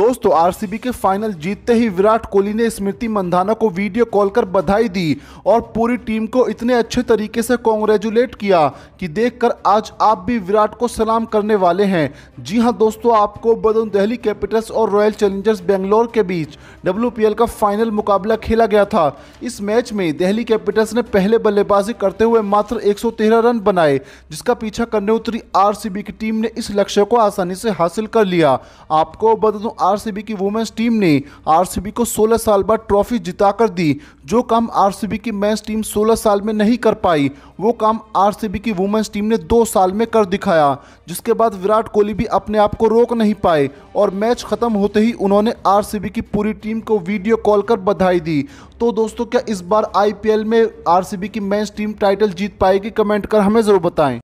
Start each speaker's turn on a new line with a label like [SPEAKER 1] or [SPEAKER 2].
[SPEAKER 1] दोस्तों आरसीबी के फाइनल जीतते ही विराट कोहली ने स्मृति मंधाना को वीडियो कॉल कर बधाई दी और पूरी टीम को इतने अच्छे तरीके से कॉन्ग्रेचुलेट किया कि देखकर आज आप भी विराट को सलाम करने वाले हैं जी हां दोस्तों आपको बदन दिल्ली कैपिटल्स और रॉयल चैलेंजर्स बेंगलोर के बीच डब्ल्यू का फाइनल मुकाबला खेला गया था इस मैच में दिल्ली कैपिटल्स ने पहले बल्लेबाजी करते हुए मात्र एक रन बनाए जिसका पीछा करने उतरी आर की टीम ने इस लक्ष्य को आसानी से हासिल कर लिया आपको बदन आरसीबी की वुमेंस टीम ने आरसीबी को 16 साल बाद ट्रॉफी जिताकर दी जो काम आरसीबी की मेंस टीम 16 साल में नहीं कर पाई वो काम आरसीबी की वुमेंस टीम ने दो साल में कर दिखाया जिसके बाद विराट कोहली भी अपने आप को रोक नहीं पाए और मैच खत्म होते ही उन्होंने आरसीबी की पूरी टीम को वीडियो कॉल कर बधाई दी तो दोस्तों क्या इस बार आईपीएल में आरसीबी की मैच टीम टाइटल जीत पाएगी कमेंट कर हमें ज़रूर बताएं